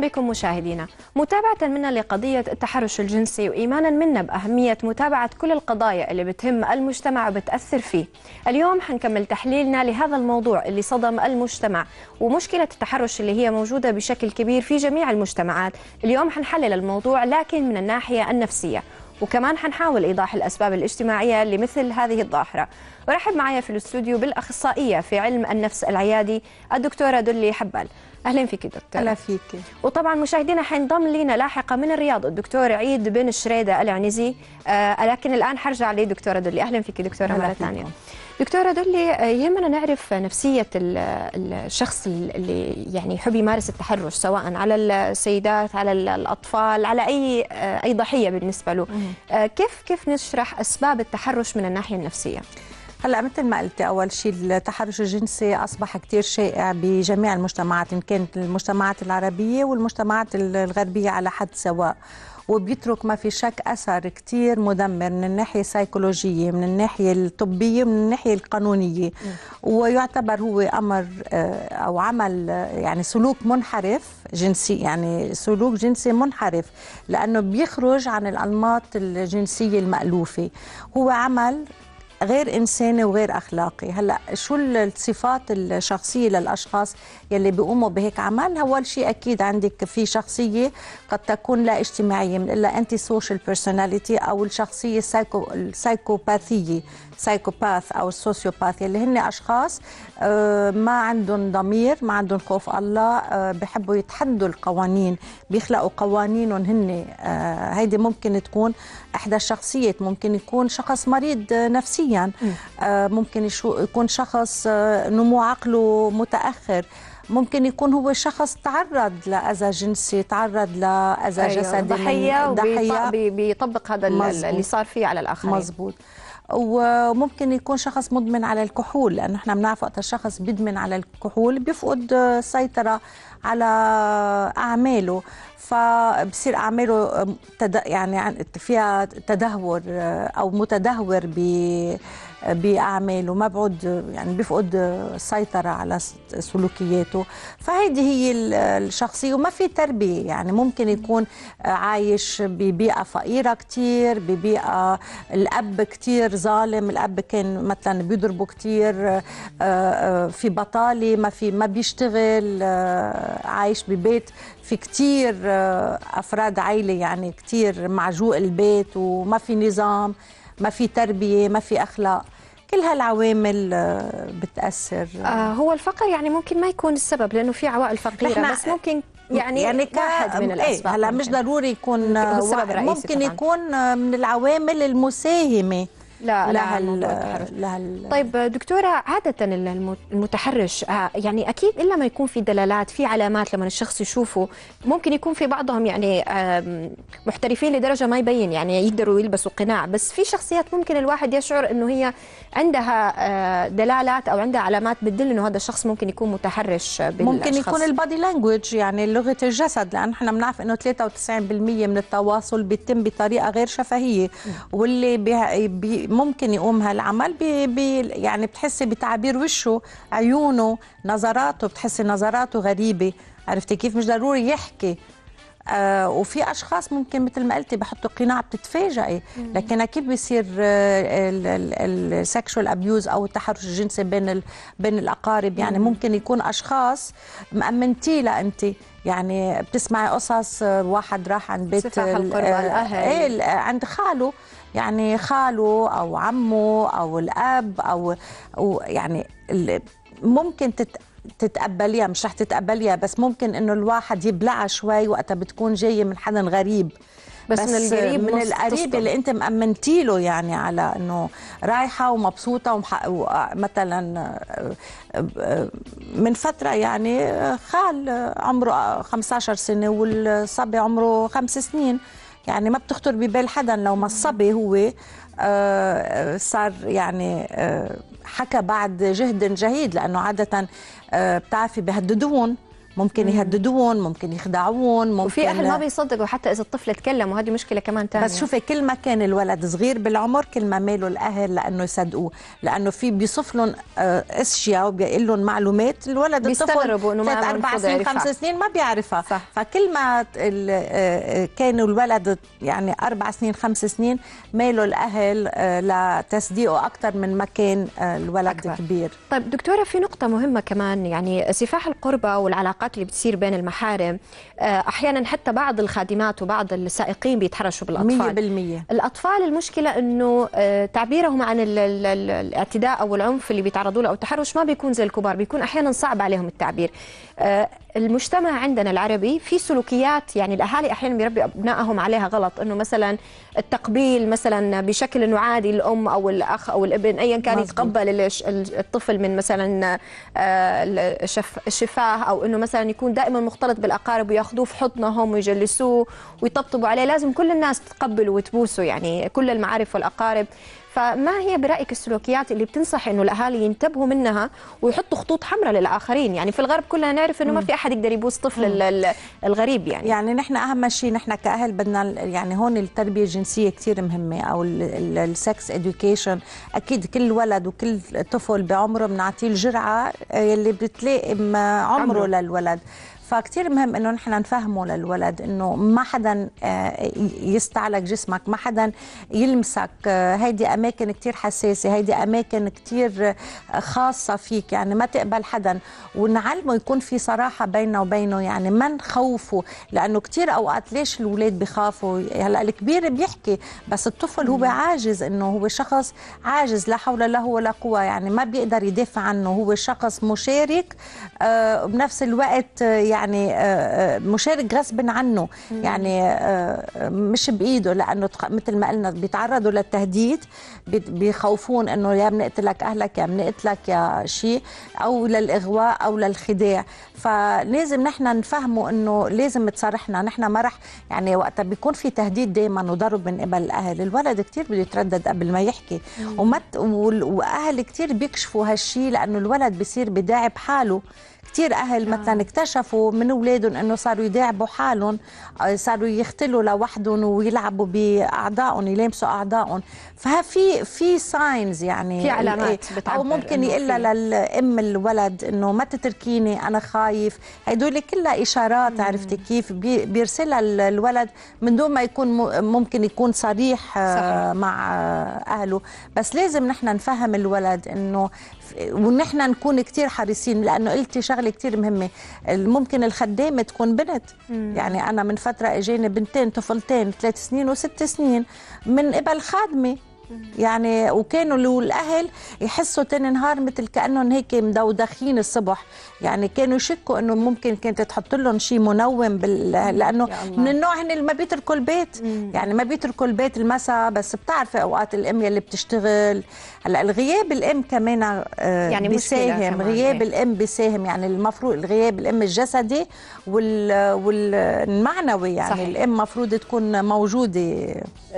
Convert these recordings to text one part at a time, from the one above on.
بكم مشاهدينا متابعة منا لقضية التحرش الجنسي وإيمانا منا بأهمية متابعة كل القضايا اللي بتهم المجتمع وبتأثر فيه اليوم حنكمل تحليلنا لهذا الموضوع اللي صدم المجتمع ومشكلة التحرش اللي هي موجودة بشكل كبير في جميع المجتمعات اليوم حنحلل الموضوع لكن من الناحية النفسية وكمان حنحاول إيضاح الأسباب الاجتماعية لمثل هذه الظاهرة ورحب معي في الاستوديو بالاخصائيه في علم النفس العيادي الدكتوره دلي حبال اهلا فيك دكتوره اهلا فيك وطبعا مشاهدينا حينضم لنا لاحقا من الرياض الدكتور عيد بن شريده العنزي آه لكن الان حرجع لدكتوره دلي اهلا فيك دكتوره مره ثانيه دكتورة دولي آه، يهمنا نعرف نفسية الشخص اللي يعني يحب يمارس التحرش سواء على السيدات على الأطفال على أي آه، أي ضحية بالنسبة له آه، كيف كيف نشرح أسباب التحرش من الناحية النفسية؟ هلا مثل ما قلتي اول شيء التحرش الجنسي اصبح كثير شائع بجميع المجتمعات ان كانت المجتمعات العربيه والمجتمعات الغربيه على حد سواء وبيترك ما في شك اثر كثير مدمر من الناحيه السيكولوجيه من الناحيه الطبيه من الناحيه القانونيه ويعتبر هو امر آه، او عمل آه، يعني سلوك منحرف جنسي يعني سلوك جنسي منحرف لانه بيخرج عن الانماط الجنسيه المالوفه هو عمل غير انساني وغير اخلاقي هلا شو الصفات الشخصيه للاشخاص يلي بيقوموا بهيك عمل اول شيء اكيد عندك في شخصيه قد تكون لا اجتماعيه الا انتي سوشيال بيرسوناليتي او الشخصيه السايكو السايكوباثيه سايكوباث او السوسيوباث اللي هن اشخاص آه، ما عندهم ضمير ما عندهم خوف الله آه، بحبوا يتحدوا القوانين بيخلقوا قوانينهم هن آه، هيدي ممكن تكون احدى الشخصيات ممكن يكون شخص مريض نفسيا ممكن يكون شخص نمو عقله متاخر ممكن يكون هو شخص تعرض لأذى جنسي تعرض لأذى أيوه جسدي ضحية ضحية بيطبق هذا اللي صار فيه على الآخرين مزبوط وممكن يكون شخص مدمن على الكحول لانه احنا بنعرف وقت الشخص بيدمن على الكحول بيفقد السيطره آه، على اعماله فبصير اعماله تد... يعني فيها تدهور آه، او متدهور ب باعماله ما بعد يعني بيفقد السيطره على سلوكياته فهيدي هي الشخصيه وما في تربيه يعني ممكن يكون عايش ببيئه فقيره كثير ببيئه الاب كثير ظالم الاب كان مثلا بيضربه كثير آه، آه، في بطاله ما في ما بيشتغل آه، عايش ببيت في كثير افراد عائله يعني كثير معجوق البيت وما في نظام ما في تربيه ما في اخلاق كل هالعوامل آه، بتاثر آه هو الفقر يعني ممكن ما يكون السبب لانه في عوائل فقيره بس ممكن يعني يعني كأحد من إيه، الاسباب ايه هلا مش ضروري يكون ممكن, ممكن يكون آه، من العوامل المساهمه لا لها لها طيب دكتوره عاده المتحرش آه، يعني اكيد الا ما يكون في دلالات في علامات لما الشخص يشوفه ممكن يكون في بعضهم يعني محترفين لدرجه ما يبين يعني يقدروا يلبسوا قناع بس في شخصيات ممكن الواحد يشعر انه هي عندها آه، دلالات او عندها علامات بتدل انه هذا الشخص ممكن يكون متحرش بالأشخاص. ممكن يكون البادي لانجوج يعني لغه الجسد لان احنا بنعرف انه 93% من التواصل بيتم بطريقه غير شفهيه واللي بي بي ممكن يقوم هالعمل بي بي يعني بتحسي بتعبير وشه عيونه نظراته بتحسي نظراته غريبه عرفتي كيف مش ضروري يحكي آه وفي اشخاص ممكن مثل ما قلتي بحطوا قناع بتتفاجئي لكن كيف بيصير السكشوال آه، ابيوز او التحرش الجنسي بين بين الاقارب يعني ممكن يكون اشخاص مأمنتي لا انت يعني بتسمعي قصص آه، واحد راح عند بيت آه، الاهل ايه عند خاله يعني خاله او عمه او الاب او, يعني ممكن تت تتقبليها مش رح تتقبليها بس ممكن انه الواحد يبلعها شوي وقتها بتكون جايه من حدا غريب بس, بس من القريب من القريب تصدق. اللي انت مأمنتي له يعني على انه رايحه ومبسوطه ومحق... مثلا من فتره يعني خال عمره 15 سنه والصبي عمره خمس سنين يعني ما بتخطر ببال حدا لو ما الصبي هو آه، صار يعني آه، حكى بعد جهد جهيد لانه عاده آه، بتعرفي بهددون ممكن يهددون ممكن يخدعون ممكن وفي اهل ما بيصدقوا حتى اذا الطفل اتكلم وهذه مشكله كمان ثانيه بس شوفي كل ما كان الولد صغير بالعمر كل ما ماله الاهل لانه يصدقوه لانه في بيصف لهم آه، اشياء وبيقول لهم معلومات الولد بيستغربوا انه ما اربع سنين خمس سنين ما بيعرفها صح. فكل ما آه، كان الولد يعني اربع سنين خمس سنين ماله الاهل آه، لتصديقه اكثر من ما كان الولد أكبر. كبير طيب دكتوره في نقطه مهمه كمان يعني سفاح القربه والعلاقات الصراعات اللي بتصير بين المحارم آه، احيانا حتى بعض الخادمات وبعض السائقين بيتحرشوا بالاطفال 100% الاطفال المشكله انه آه، تعبيرهم عن الاعتداء او العنف اللي بيتعرضوا له او التحرش ما بيكون زي الكبار بيكون احيانا صعب عليهم التعبير آه، المجتمع عندنا العربي في سلوكيات يعني الاهالي احيانا بيربي ابنائهم عليها غلط انه مثلا التقبيل مثلا بشكل انه عادي الام او الاخ او الابن ايا كان مزبوط. يتقبل الطفل من مثلا الشفاه او انه مثلا مثلا يكون دائما مختلط بالاقارب وياخذوه في حضنهم ويجلسوه ويطبطبوا عليه لازم كل الناس تقبله وتبوسه يعني كل المعارف والاقارب فما هي برايك السلوكيات اللي بتنصح انه الاهالي ينتبهوا منها ويحطوا خطوط حمراء للاخرين يعني في الغرب كلنا نعرف انه ما في احد يقدر يبوس طفل الغريب يعني يعني نحن اهم شيء نحن كاهل بدنا يعني هون التربيه الجنسيه كثير مهمه او السكس اديوكيشن اكيد كل ولد وكل طفل بعمره بنعطيه الجرعه اللي آه، بتلائم عمره, عمره للولد فكتير مهم انه نحن نفهمه للولد انه ما حدا آه، يستعلق جسمك ما حدا يلمسك آه، هيدي اماكن كتير حساسه هيدي اماكن كتير آه، خاصه فيك يعني ما تقبل حدا ونعلمه يكون في صراحه بيننا وبينه يعني ما نخوفه لانه كتير اوقات ليش الاولاد بخافوا هلا الكبير بيحكي بس الطفل هو عاجز انه هو شخص عاجز لا حول له ولا قوه يعني ما بيقدر يدافع عنه هو شخص مشارك بنفس الوقت يعني يعني آه، آه، مشارك غصب عنه يعني آه، مش بايده لانه مثل ما قلنا بيتعرضوا للتهديد بيخوفون انه يا بنقتلك اهلك يا بنقتلك يا شيء او للاغواء او للخداع فلازم نحن نفهمه انه لازم تصارحنا نحن ما رح يعني وقتها بيكون في تهديد دائما وضرب من قبل الاهل الولد كثير بده يتردد قبل ما يحكي ومت واهل كثير بيكشفوا هالشيء لانه الولد بصير بداعب حاله كثير اهل آه. مثلا اكتشفوا من اولادهم انه صاروا يداعبوا حالهم آه، صاروا يختلوا لوحدهم ويلعبوا باعضائهم يلامسوا اعضائهم ففي في ساينز يعني في علامات إيه، او ممكن لها للام الولد انه ما تتركيني انا خايف هدول كلها اشارات عرفتي كيف بيرسلها الولد من دون ما يكون ممكن يكون صريح آه، صحيح. مع اهله بس لازم نحن نفهم الولد انه وان احنا نكون كثير حريصين لانه قلتي شغله كثير مهمه ممكن الخدامه تكون بنت مم. يعني انا من فتره اجاني بنتين طفلتين ثلاث سنين وست سنين من قبل خادمه يعني وكانوا الاهل يحسوا تاني نهار مثل كانهم هيك مدودخين الصبح يعني كانوا يشكوا انه ممكن كانت تحط لهم شيء منوم بال... لانه من النوع هن اللي ما بيتركوا البيت مم. يعني ما بيتركوا البيت المساء بس بتعرفي اوقات الام يلي بتشتغل هلا الغياب الام كمان آه يعني بيساهم غياب هي. إيه. الام بيساهم يعني المفروض الغياب الام الجسدي وال... والمعنوي يعني صحيح. الام مفروض تكون موجوده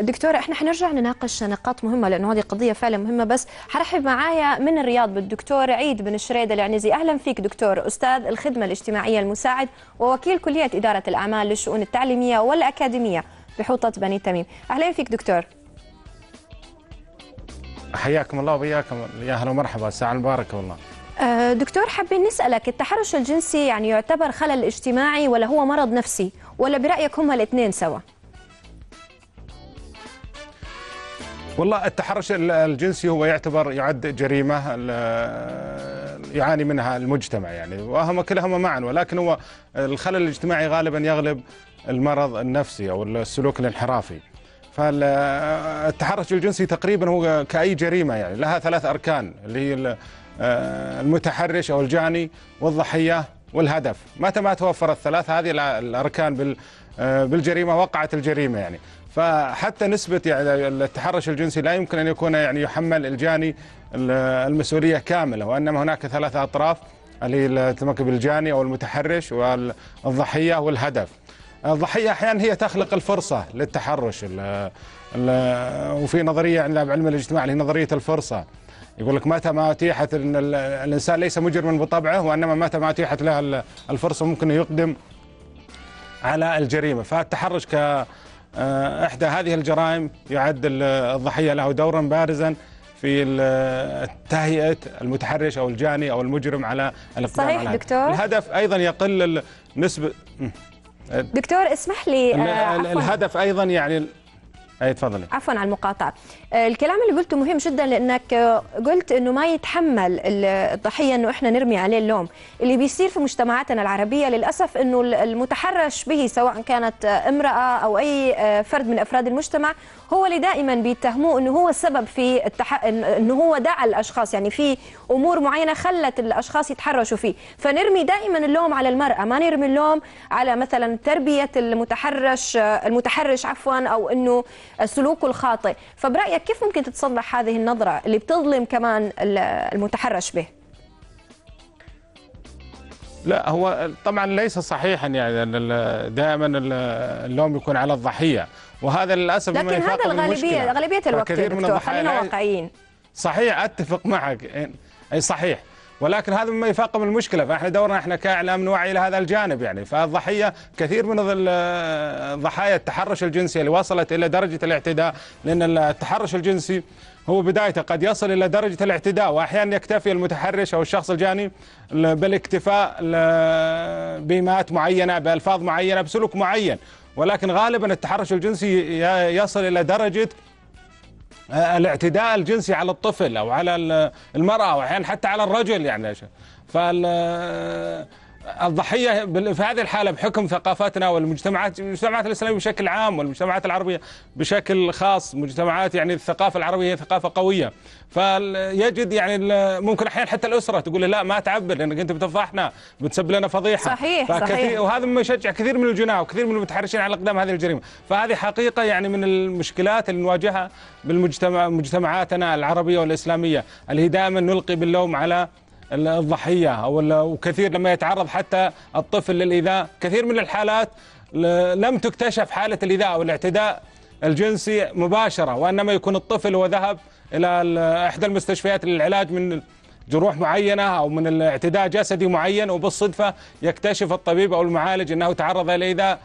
دكتوره احنا حنرجع نناقش نقاط نقاط مهمه لانه هذه قضيه فعلا مهمه بس حرحب معايا من الرياض بالدكتور عيد بن شريده العنزي اهلا فيك دكتور استاذ الخدمه الاجتماعيه المساعد ووكيل كليه اداره الاعمال للشؤون التعليميه والاكاديميه بحوطه بني تميم اهلا فيك دكتور حياكم الله وبياكم يا اهلا ومرحبا الساعه المباركه والله أه، دكتور حابين نسألك التحرش الجنسي يعني يعتبر خلل اجتماعي ولا هو مرض نفسي ولا برأيك هما الاثنين سوا؟ والله التحرش الجنسي هو يعتبر يعد جريمه يعاني منها المجتمع يعني وهما كلهما معا ولكن هو الخلل الاجتماعي غالبا يغلب المرض النفسي او السلوك الانحرافي. فالتحرش الجنسي تقريبا هو كأي جريمة يعني لها ثلاث أركان اللي هي آه، المتحرش أو الجاني والضحية والهدف متى ما توفر الثلاث هذه الأركان آه، بالجريمة وقعت الجريمة يعني فحتى نسبة يعني التحرش الجنسي لا يمكن أن يكون يعني يحمل الجاني المسؤولية كاملة وإنما هناك ثلاثة أطراف اللي تتمكن بالجاني أو المتحرش والضحية والهدف الضحية أحيانا هي تخلق الفرصة للتحرش الـ الـ وفي نظرية عندنا بعلم الاجتماع اللي هي نظرية الفرصة يقول لك متى ما أتيحت إن الإنسان ليس مجرما بطبعه وإنما متى ما أتيحت له الفرصة ممكن يقدم على الجريمة فالتحرش ك آه، إحدى هذه الجرائم يعد الضحية له دورا بارزا في تهيئة المتحرش أو الجاني أو المجرم على الإقدام صحيح على دكتور الهدف أيضا يقل النسبه دكتور اسمح لي آه، الهدف أيضا يعني اي تفضلي عفوا على المقاطعه آه، الكلام اللي قلته مهم جدا لانك آه، قلت انه ما يتحمل الضحيه انه احنا نرمي عليه اللوم اللي بيصير في مجتمعاتنا العربيه للاسف انه المتحرش به سواء كانت امراه او اي آه، فرد من افراد المجتمع هو اللي دائما بيتهموه انه هو السبب في التح... انه هو دعا الاشخاص يعني في امور معينه خلت الاشخاص يتحرشوا فيه فنرمي دائما اللوم على المراه ما نرمي اللوم على مثلا تربيه المتحرش المتحرش عفوا او انه سلوكه الخاطئ فبرايك برأيك كيف ممكن تتصلح هذه النظرة اللي بتظلم كمان المتحرش به؟ لا هو طبعا ليس صحيحا يعني دائما اللوم يكون على الضحيه وهذا للاسف لكن هذا الغالبيه غالبيه الوقت من دكتور خلينا واقعيين صحيح اتفق معك اي صحيح ولكن هذا مما يفاقم المشكله فاحنا دورنا احنا كاعلام نوعي الى هذا الجانب يعني فالضحيه كثير من ضحايا التحرش الجنسي اللي وصلت الى درجه الاعتداء لان التحرش الجنسي هو بدايته قد يصل الى درجه الاعتداء واحيانا يكتفي المتحرش او الشخص الجاني بالاكتفاء بمات معينه بالفاظ معينه بسلوك معين ولكن غالبا التحرش الجنسي يصل الى درجه آه، الاعتداء الجنسي على الطفل او على المراه واحيانا حتى على الرجل يعني فال الضحيه في هذه الحاله بحكم ثقافتنا والمجتمعات المجتمعات الاسلاميه بشكل عام والمجتمعات العربيه بشكل خاص مجتمعات يعني الثقافه العربيه هي ثقافه قويه فيجد يعني ممكن احيانا حتى الاسره تقول له لا ما تعبر لانك انت بتفضحنا بتسبب لنا فضيحه صحيح صحيح وهذا ما يشجع كثير من الجناه وكثير من المتحرشين على اقدام هذه الجريمه فهذه حقيقه يعني من المشكلات اللي نواجهها بالمجتمع مجتمعاتنا العربيه والاسلاميه اللي هي دائما نلقي باللوم على الضحيه او وكثير لما يتعرض حتى الطفل للايذاء كثير من الحالات لم تكتشف حاله الايذاء او الاعتداء الجنسي مباشره وانما يكون الطفل هو ذهب الى احدى المستشفيات للعلاج من جروح معينه او من الاعتداء جسدي معين وبالصدفه يكتشف الطبيب او المعالج انه تعرض الى ايذاء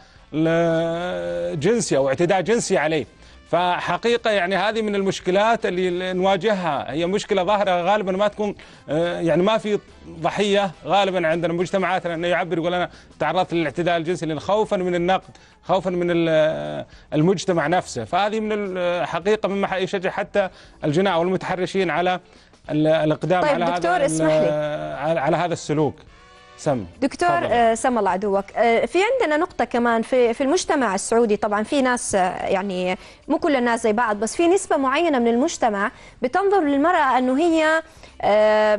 جنسي او اعتداء جنسي عليه فحقيقه يعني هذه من المشكلات اللي نواجهها هي مشكله ظاهره غالبا ما تكون آه، يعني ما في ضحيه غالبا عندنا مجتمعاتنا انه يعبر يقول انا تعرضت للاعتداء الجنسي خوفا من النقد خوفا من آه، المجتمع نفسه فهذه من الحقيقه آه، مما يشجع حتى الجناء والمتحرشين على الاقدام طيب على دكتور هذا اسمح لي. على هذا السلوك سم دكتور طبعا. آه، سم الله عدوك آه، في عندنا نقطة كمان في في المجتمع السعودي طبعا في ناس آه، يعني مو كل الناس زي بعض بس في نسبة معينة من المجتمع بتنظر للمرأة أنه هي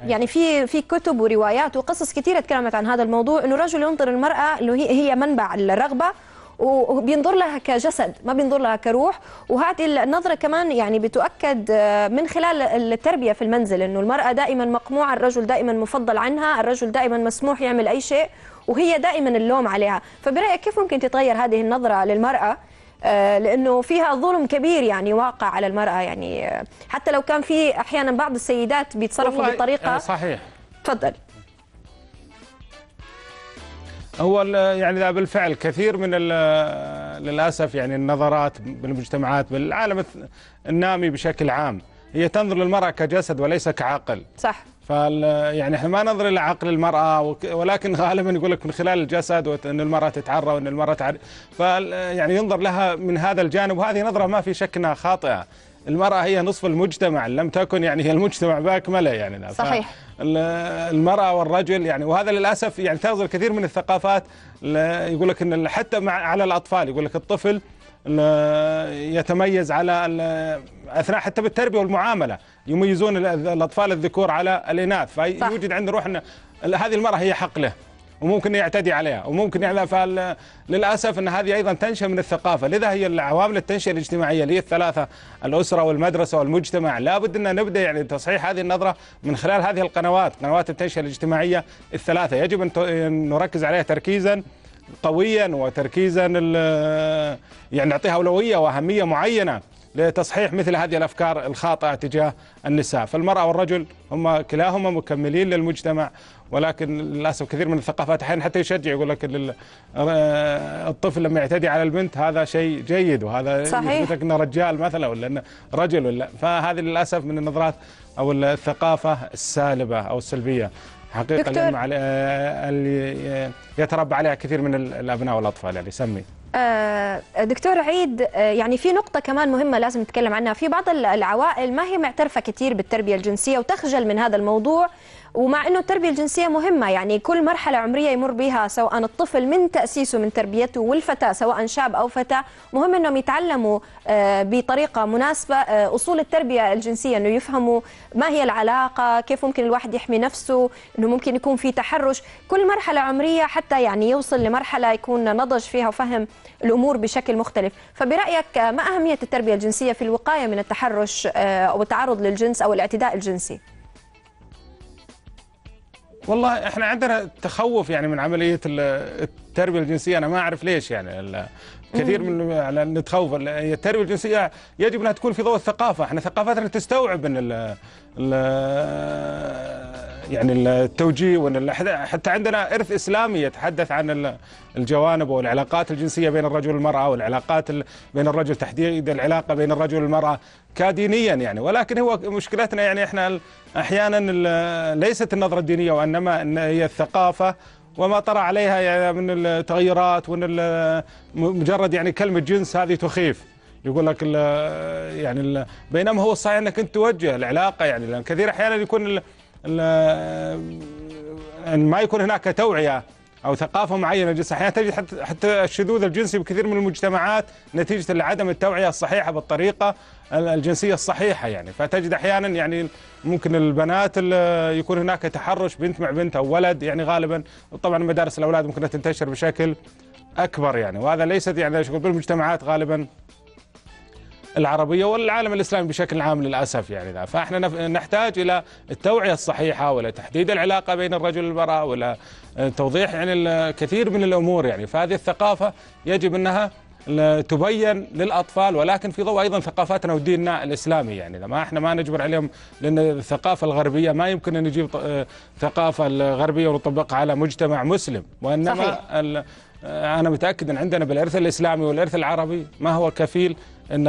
يعني في في كتب وروايات وقصص كثيرة تكلمت عن هذا الموضوع أنه الرجل ينظر للمراه أنه هي منبع الرغبة وبينظر لها كجسد ما بينظر لها كروح وهذه النظره كمان يعني بتؤكد آه، من خلال التربيه في المنزل انه المراه دائما مقموعه الرجل دائما مفضل عنها الرجل دائما مسموح يعمل اي شيء وهي دائما اللوم عليها فبرايك كيف ممكن تتغير هذه النظره للمراه آه، لانه فيها ظلم كبير يعني واقع على المراه يعني آه، حتى لو كان في احيانا بعض السيدات بيتصرفوا بطريقه صحيح تفضل هو يعني بالفعل كثير من للاسف يعني النظرات بالمجتمعات بالعالم النامي بشكل عام هي تنظر للمراه كجسد وليس كعقل صح فال يعني احنا ما ننظر الى عقل المراه ولكن غالبا يقول لك من خلال الجسد وان المراه تتعرى وان المراه تعرى فال يعني ينظر لها من هذا الجانب وهذه نظره ما في شك انها خاطئه المرأة هي نصف المجتمع لم تكن يعني هي المجتمع باكمله يعني صحيح المرأة والرجل يعني وهذا للأسف يعني تغزل الكثير من الثقافات يقول لك أن حتى مع على الأطفال يقول لك الطفل يتميز على اثناء حتى بالتربيه والمعامله يميزون الاطفال الذكور على الاناث فيوجد روح ان هذه المراه هي حق له وممكن يعتدي عليها وممكن يعني فللاسف ان هذه ايضا تنشا من الثقافه لذا هي العوامل التنشئه الاجتماعيه اللي هي الثلاثه الاسره والمدرسه والمجتمع لابد ان نبدا يعني تصحيح هذه النظره من خلال هذه القنوات قنوات التنشئه الاجتماعيه الثلاثه يجب ان نركز عليها تركيزا قويا وتركيزا يعني نعطيها اولويه واهميه معينه لتصحيح مثل هذه الافكار الخاطئه تجاه النساء، فالمراه والرجل هم كلاهما مكملين للمجتمع ولكن للاسف كثير من الثقافات احيانا حتى يشجع يقول لك آه، الطفل لما يعتدي على البنت هذا شيء جيد وهذا صحيح يثبتك انه رجال مثلا ولا انه رجل ولا فهذه للاسف من النظرات او الثقافه السالبه او السلبيه حقيقه آه، اللي آه، يتربى عليها كثير من الابناء والاطفال يعني سمي آه، دكتور عيد آه، يعني في نقطة كمان مهمة لازم نتكلم عنها في بعض العوائل ما هي معترفة كثير بالتربية الجنسية وتخجل من هذا الموضوع ومع انه التربيه الجنسيه مهمه يعني كل مرحله عمريه يمر بها سواء الطفل من تاسيسه من تربيته والفتاه سواء شاب او فتاه مهم انهم يتعلموا آه، بطريقه مناسبه آه، اصول التربيه الجنسيه انه يفهموا ما هي العلاقه كيف ممكن الواحد يحمي نفسه انه ممكن يكون في تحرش كل مرحله عمريه حتى يعني يوصل لمرحله يكون نضج فيها وفهم الامور بشكل مختلف فبرايك آه، ما اهميه التربيه الجنسيه في الوقايه من التحرش او التعرض للجنس او الاعتداء الجنسي والله احنا عندنا تخوف يعني من عمليه التربيه الجنسيه انا ما اعرف ليش يعني كثير من على نتخوف التربيه الجنسيه يجب انها تكون في ضوء الثقافه احنا ثقافتنا تستوعب ان ال ال يعني التوجيه وان حتى عندنا ارث اسلامي يتحدث عن الجوانب والعلاقات الجنسيه بين الرجل والمراه والعلاقات بين الرجل تحديد العلاقه بين الرجل والمراه كدينيا يعني ولكن هو مشكلتنا يعني احنا احيانا ليست النظره الدينيه وانما إن هي الثقافه وما طرا عليها يعني من التغيرات وان مجرد يعني كلمه جنس هذه تخيف يقول لك الـ يعني الـ بينما هو الصحيح انك انت توجه العلاقه يعني لان كثير احيانا يكون ما يكون هناك توعيه او ثقافه معينه للجنس احيانا تجد حتى الشذوذ الجنسي بكثير من المجتمعات نتيجه لعدم التوعيه الصحيحه بالطريقه الجنسيه الصحيحه يعني فتجد احيانا يعني ممكن البنات يكون هناك تحرش بنت مع بنت او ولد يعني غالبا طبعا مدارس الاولاد ممكن تنتشر بشكل اكبر يعني وهذا ليست يعني بالمجتمعات غالبا العربية والعالم الإسلامي بشكل عام للأسف يعني ذا فإحنا نحتاج إلى التوعية الصحيحة ولا تحديد العلاقة بين الرجل والمرأة ولا توضيح يعني الكثير من الأمور يعني فهذه الثقافة يجب أنها تبين للاطفال ولكن في ضوء ايضا ثقافتنا وديننا الاسلامي يعني ما احنا ما نجبر عليهم لان الثقافه الغربيه ما يمكن ان نجيب ثقافه الغربيه ونطبقها على مجتمع مسلم وانما صحيح. آه، انا متاكد ان عندنا بالارث الاسلامي والارث العربي ما هو كفيل ان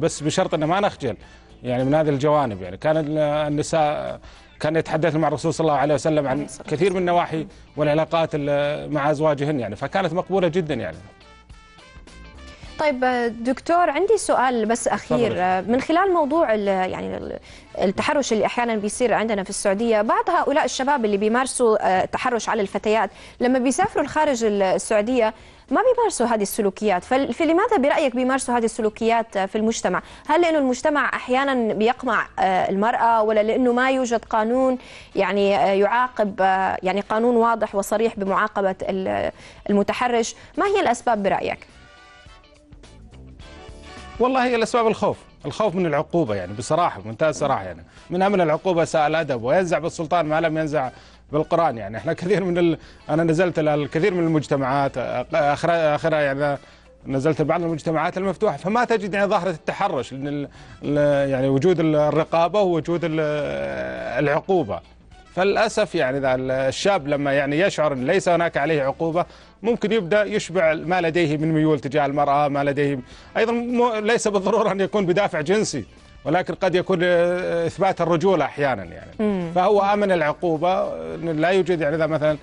بس بشرط ان ما نخجل يعني من هذه الجوانب يعني كان النساء كان يتحدث مع الرسول صلى الله عليه وسلم عن كثير من النواحي والعلاقات مع ازواجهن يعني فكانت مقبوله جدا يعني طيب دكتور عندي سؤال بس اخير طبعا. من خلال موضوع يعني التحرش اللي احيانا بيصير عندنا في السعوديه بعض هؤلاء الشباب اللي بيمارسوا التحرش آه، على الفتيات لما بيسافروا لخارج السعوديه ما بيمارسوا هذه السلوكيات فلماذا برأيك بيمارسوا هذه السلوكيات في المجتمع هل لأنه المجتمع أحيانا بيقمع آه، المرأة ولا لأنه ما يوجد قانون يعني آه، يعاقب يعني قانون واضح وصريح بمعاقبة المتحرش ما هي الأسباب برأيك؟ والله هي الاسباب الخوف الخوف من العقوبه يعني بصراحه بمنتهى الصراحه يعني من امن العقوبه ساء الادب وينزع بالسلطان ما لم ينزع بالقران يعني احنا كثير من ال... انا نزلت الى الكثير من المجتمعات اخرها اخرها يعني نزلت بعض المجتمعات المفتوحه فما تجد يعني ظاهره التحرش لان ال... يعني وجود الرقابه ووجود العقوبه فللاسف يعني الشاب لما يعني يشعر ان ليس هناك عليه عقوبه ممكن يبدا يشبع ما لديه من ميول تجاه المراه ما لديه ايضا ليس بالضروره ان يكون بدافع جنسي ولكن قد يكون آه، اثبات الرجوله احيانا يعني مم. فهو امن العقوبه لا يوجد يعني اذا مثلا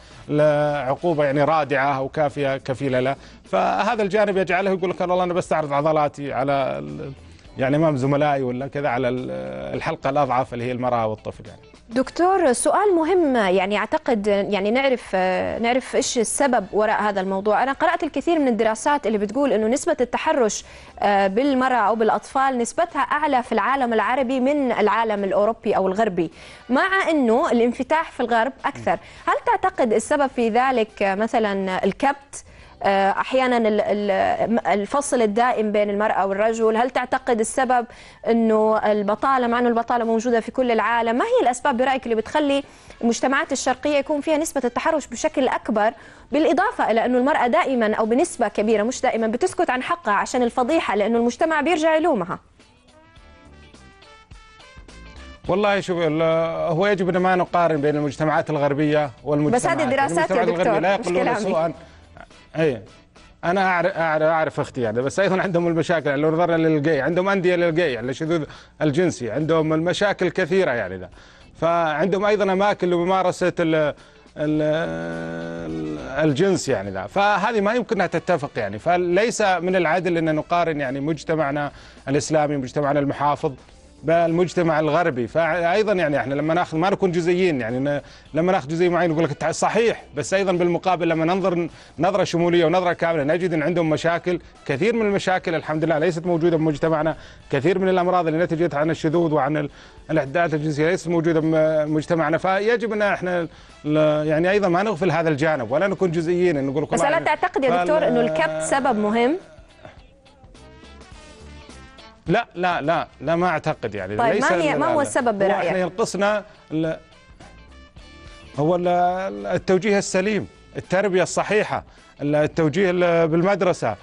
عقوبه يعني رادعه او كافيه كفيله له فهذا الجانب يجعله يقول لك والله انا بستعرض عضلاتي على يعني امام زملائي ولا كذا على الحلقه الاضعف اللي هي المراه والطفل يعني دكتور سؤال مهم يعني اعتقد يعني نعرف نعرف ايش السبب وراء هذا الموضوع، انا قرات الكثير من الدراسات اللي بتقول انه نسبه التحرش آه، بالمراه او بالاطفال نسبتها اعلى في العالم العربي من العالم الاوروبي او الغربي، مع انه الانفتاح في الغرب اكثر، هل تعتقد السبب في ذلك آه، مثلا الكبت آه، احيانا الفصل الدائم بين المراه والرجل هل تعتقد السبب انه البطاله مع انه البطاله موجوده في كل العالم ما هي الاسباب برايك اللي بتخلي المجتمعات الشرقيه يكون فيها نسبه التحرش بشكل اكبر بالاضافه الى انه المراه دائما او بنسبه كبيره مش دائما بتسكت عن حقها عشان الفضيحه لانه المجتمع بيرجع يلومها والله شوف هو يجب ان ما نقارن بين المجتمعات الغربيه والمجتمعات بس هذه دراسات يا دكتور لا يقلون سوءا اي انا اعرف اعرف اختي يعني بس ايضا عندهم المشاكل يعني لو نظرنا للجي عندهم انديه للجي يعني الشذوذ الجنسي عندهم المشاكل كثيره يعني ذا فعندهم ايضا اماكن لممارسه ال الجنس يعني ذا فهذه ما يمكنها تتفق يعني فليس من العدل ان نقارن يعني مجتمعنا الاسلامي مجتمعنا المحافظ بالمجتمع الغربي فايضا يعني احنا لما ناخذ ما نكون جزئيين يعني لما ناخذ جزئيه معين نقول لك صحيح بس ايضا بالمقابل لما ننظر نظره شموليه ونظره كامله نجد ان عندهم مشاكل كثير من المشاكل الحمد لله ليست موجوده بمجتمعنا كثير من الامراض اللي نتجت عن الشذوذ وعن الاحداث الجنسيه ليست موجوده بمجتمعنا فيجب ان احنا يعني ايضا ما نغفل هذا الجانب ولا نكون جزئيين نقول لكم بس هل يعني. تعتقد يا دكتور انه الكبت سبب مهم؟ لا لا لا لا ما اعتقد يعني طيب ليس ما هي ما هو السبب برايك؟ احنا ينقصنا هو التوجيه السليم، التربيه الصحيحه، التوجيه بالمدرسه،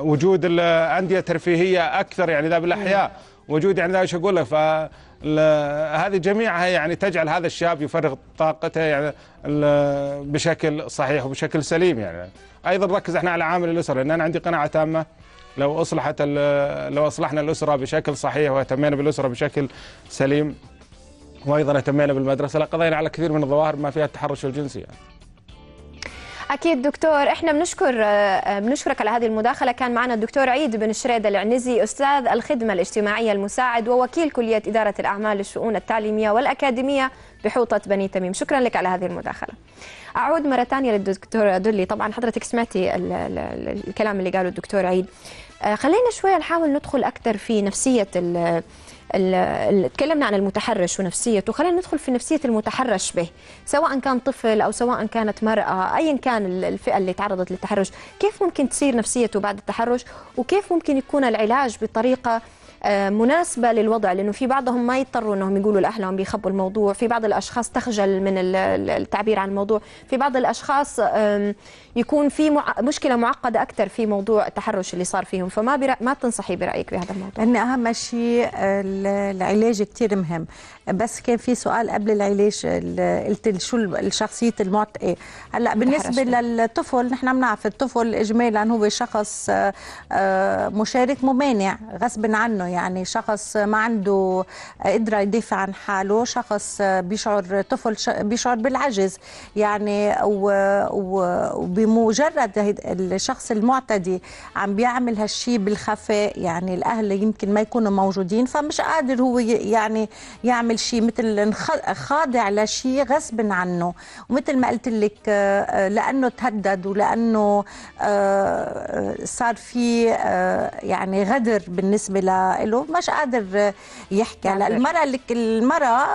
وجود الانديه ترفيهيه اكثر يعني ذا بالاحياء، وجود يعني ذا ايش اقول لك فهذه جميعها يعني تجعل هذا الشاب يفرغ طاقته يعني بشكل صحيح وبشكل سليم يعني ايضا ركز احنا على عامل الاسره لان انا عندي قناعه تامه لو اصلحت لو اصلحنا الاسره بشكل صحيح واهتمينا بالاسره بشكل سليم وايضا اهتمينا بالمدرسه لقضينا على كثير من الظواهر ما فيها التحرش الجنسي يعني. اكيد دكتور احنا بنشكر آه، بنشكرك على هذه المداخله كان معنا الدكتور عيد بن شريده العنزي استاذ الخدمه الاجتماعيه المساعد ووكيل كليه اداره الاعمال للشؤون التعليميه والاكاديميه بحوطه بني تميم شكرا لك على هذه المداخله اعود مره ثانيه للدكتور دلي طبعا حضرتك سمعتي الكلام اللي قاله الدكتور عيد آه، خلينا شويه نحاول ندخل اكثر في نفسيه ال تكلمنا عن المتحرش ونفسيته خلينا ندخل في نفسية المتحرش به سواء كان طفل أو سواء كانت مرأة أيا كان الفئة اللي تعرضت للتحرش كيف ممكن تصير نفسيته بعد التحرش وكيف ممكن يكون العلاج بطريقة آه، مناسبة للوضع لأنه في بعضهم ما يضطروا أنهم يقولوا لأهلهم بيخبوا الموضوع في بعض الأشخاص تخجل من التعبير عن الموضوع في بعض الأشخاص يكون في مع... مشكله معقده اكثر في موضوع التحرش اللي صار فيهم فما بر... ما تنصحي برايك بهذا الموضوع ان اهم شيء العلاج كثير مهم بس كان في سؤال قبل العلاج قلت شو شخصيه المعت إيه؟ هلا بالنسبه للطفل نحن بنعرف الطفل اجمالا هو شخص آه، آه، مشارك ممانع غصب عنه يعني شخص ما عنده قدره يدافع عن حاله شخص بيشعر طفل بيشعر بالعجز يعني و... بمجرد الشخص المعتدي عم بيعمل هالشيء بالخفاء يعني الاهل يمكن ما يكونوا موجودين فمش قادر هو يعني يعمل شيء مثل خاضع لشيء غصب عنه ومثل ما قلت لك آه، آه، لانه تهدد ولانه آه، صار في يعني غدر بالنسبه له مش قادر يحكي هلا نعم. المراه المراه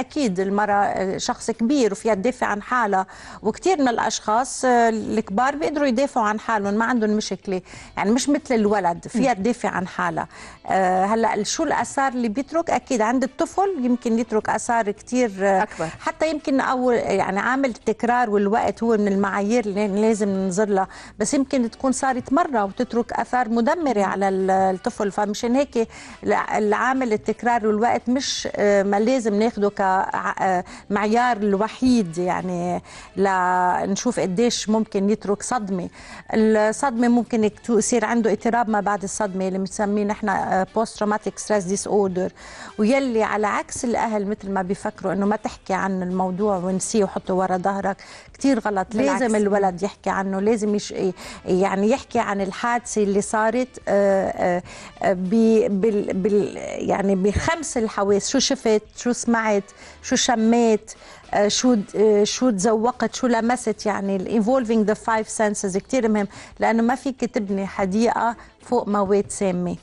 اكيد المراه شخص كبير وفيها تدافع عن حالها وكثير من الاشخاص الكبار بيقدروا يدافعوا عن حالهم ما عندهم مشكله يعني مش مثل الولد فيها تدافع عن حالها آه هلا شو الاثار اللي بيترك اكيد عند الطفل يمكن يترك اثار كثير آه، أكبر. حتى يمكن اول يعني عامل التكرار والوقت هو من المعايير اللي لازم ننظر لها بس يمكن تكون صارت مره وتترك اثار مدمره على الطفل فمشان هيك العامل التكرار والوقت مش آه، ما لازم ناخده كمعيار آه، الوحيد يعني لنشوف قديش ممكن ممكن يترك صدمه الصدمه ممكن يصير عنده اضطراب ما بعد الصدمه اللي بنسميه نحن بوست تروماتيك ستريس ديس اوردر ويلي على عكس الاهل مثل ما بيفكروا انه ما تحكي عن الموضوع ونسيه وحطه ورا ظهرك كثير غلط بالعكس. لازم الولد يحكي عنه لازم يش... يعني يحكي عن الحادثه اللي صارت آه، آه، آه، ب... بال... بال... يعني بخمس الحواس شو شفت شو سمعت شو شميت آه، شو آه، شو تذوقت شو لمست يعني الانفولفينج ذا فايف سنسز كثير مهم لانه ما فيك تبني حديقه فوق مواد سامه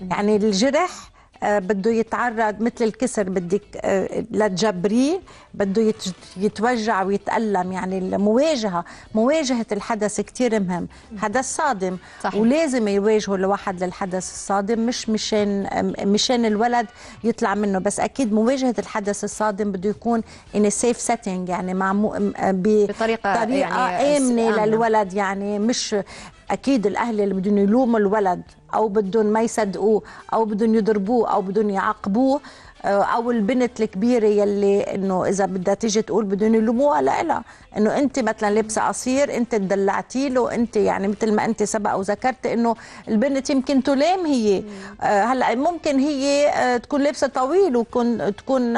يعني الجرح آه، بده يتعرض مثل الكسر بدك آه، لتجبريه بده يتوجع ويتألم يعني المواجهة مواجهة الحدث كتير مهم حدث صادم صحيح. ولازم يواجهه الواحد للحدث الصادم مش مشان مشان الولد يطلع منه بس أكيد مواجهة الحدث الصادم بده يكون in a safe setting يعني معمول بطريقة يعني آمنة للولد يعني مش أكيد الأهل اللي بدهم يلوموا الولد او بدهم ما يصدقوه او بدهم يضربوه او بدهم يعاقبوه آه، او البنت الكبيره يلي انه اذا بدها تيجي تقول بدهم يلوموها لا انه انت مثلا لابسه قصير انت تدلعتي له انت يعني مثل ما انت سبق وذكرت انه البنت يمكن تلام هي آه، هلا ممكن هي آه، تكون لابسه طويل وتكون تكون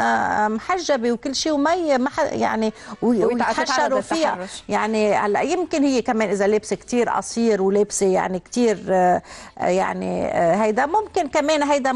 محجبه وكل شيء وما يعني ويتحشروا فيها يعني هلا يمكن هي كمان اذا لابسه كثير قصير ولابسه يعني كثير يعني هيدا ممكن كمان هيدا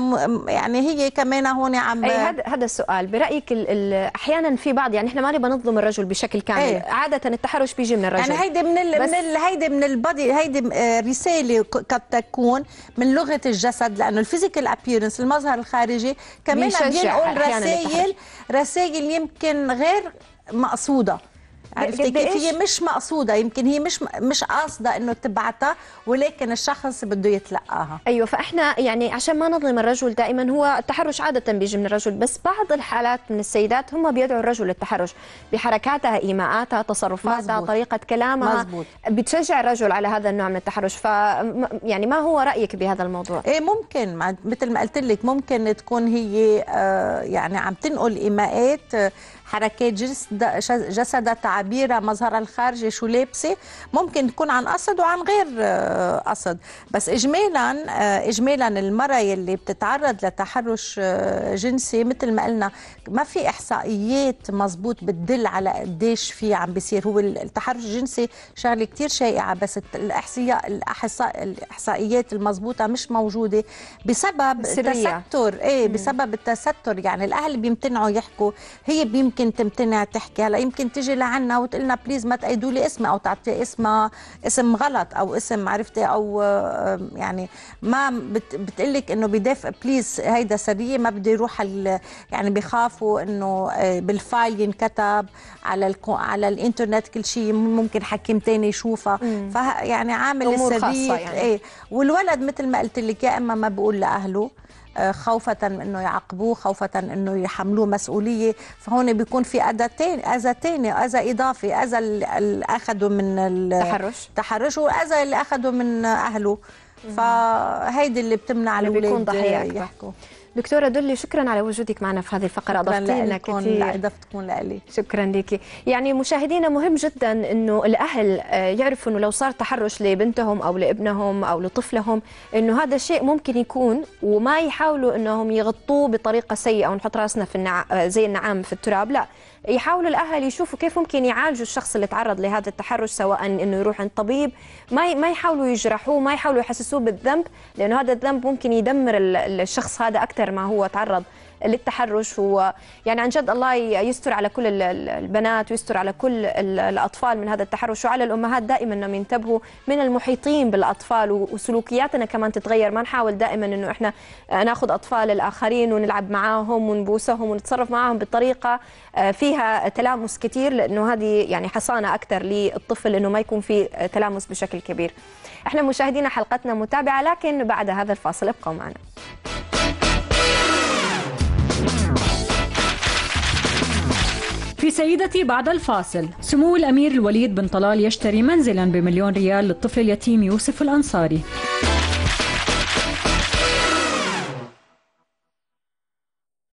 يعني هي كمان هون عم عم هذا هذا السؤال برايك الـ الـ احيانا في بعض يعني احنا ما نبغى نظلم الرجل بشكل كامل أيه. عاده التحرش بيجي من الرجل يعني هيدي من الـ من هيدي من البادي هيدي آه، رساله قد تكون من لغه الجسد لانه الفيزيكال ابييرنس المظهر الخارجي كمان بينقول رسائل رسائل يمكن غير مقصوده كيف هي مش مقصوده يمكن هي مش مش قاصده انه تبعتها ولكن الشخص بده يتلقاها ايوه فاحنا يعني عشان ما نظلم الرجل دائما هو التحرش عاده بيجي من الرجل بس بعض الحالات من السيدات هم بيدعوا الرجل للتحرش بحركاتها ايماءاتها تصرفاتها مزبوط. طريقه كلامها مزبوط. بتشجع الرجل على هذا النوع من التحرش ف يعني ما هو رايك بهذا الموضوع ايه ممكن مثل ما قلت لك ممكن تكون هي آه، يعني عم تنقل ايماءات آه، حركات جسد جسدها تعابيره مظهرها الخارجي شو لابسه ممكن تكون عن قصد وعن غير آه، قصد بس اجمالا آه، اجمالا المراه يلي بتتعرض لتحرش آه، جنسي مثل ما قلنا ما في احصائيات مزبوط بتدل على قديش في عم بيصير هو التحرش الجنسي شغله كثير شائعه بس الاحصائيات المزبوطه مش موجوده بسبب التستر ايه بسبب التستر يعني الاهل بيمتنعوا يحكوا هي بيمتنعوا يمكن تمتنع تحكي هلا يمكن تجي لعنا وتقول لنا بليز ما تأيدوا لي اسمي او تعطي اسمها اسم غلط او اسم عرفتي او يعني ما بتقول لك انه بدافع بليز هيدا سريه ما بده يروح يعني بخافوا انه آه، بالفايل ينكتب على على الانترنت كل شيء ممكن حكيم تاني يشوفها فيعني عامل السريه يعني. ايه والولد مثل ما قلت لك يا اما ما بقول لاهله آه، خوفة أنه يعاقبوه خوفة أنه يحملوه مسؤولية فهون بيكون في أذتين أذى ثاني أذى إضافي أذى اللي أخذوا من التحرش التحرش وأذى اللي أخذوا من أهله فهيدي اللي بتمنع الأولاد يحكوا دكتورة دلي شكرا على وجودك معنا في هذه الفقرة أضفتينا كثير إضافتكم لألي شكرا لك يعني مشاهدينا مهم جدا أنه الأهل آه، يعرفوا أنه لو صار تحرش لبنتهم أو لابنهم أو لطفلهم أنه هذا شيء ممكن يكون وما يحاولوا أنهم يغطوه بطريقة سيئة ونحط راسنا في النع... آه، زي النعام في التراب لا يحاولوا الاهل يشوفوا كيف ممكن يعالجوا الشخص اللي تعرض لهذا التحرش سواء انه يروح عند طبيب ما ما يحاولوا يجرحوه ما يحاولوا يحسسوه بالذنب لانه هذا الذنب ممكن يدمر الشخص هذا اكثر ما هو تعرض للتحرش ويعني عن جد الله يستر على كل البنات ويستر على كل الأطفال من هذا التحرش وعلى الأمهات دائما أنهم ينتبهوا من المحيطين بالأطفال وسلوكياتنا كمان تتغير ما نحاول دائما أنه إحنا ناخذ أطفال الآخرين ونلعب معاهم ونبوسهم ونتصرف معاهم بطريقة آه، فيها تلامس كثير لأنه هذه يعني حصانة أكثر للطفل أنه ما يكون في تلامس بشكل كبير احنا مشاهدينا حلقتنا متابعة لكن بعد هذا الفاصل ابقوا معنا في سيدتي بعد الفاصل سمو الأمير الوليد بن طلال يشتري منزلا بمليون ريال للطفل اليتيم يوسف الأنصاري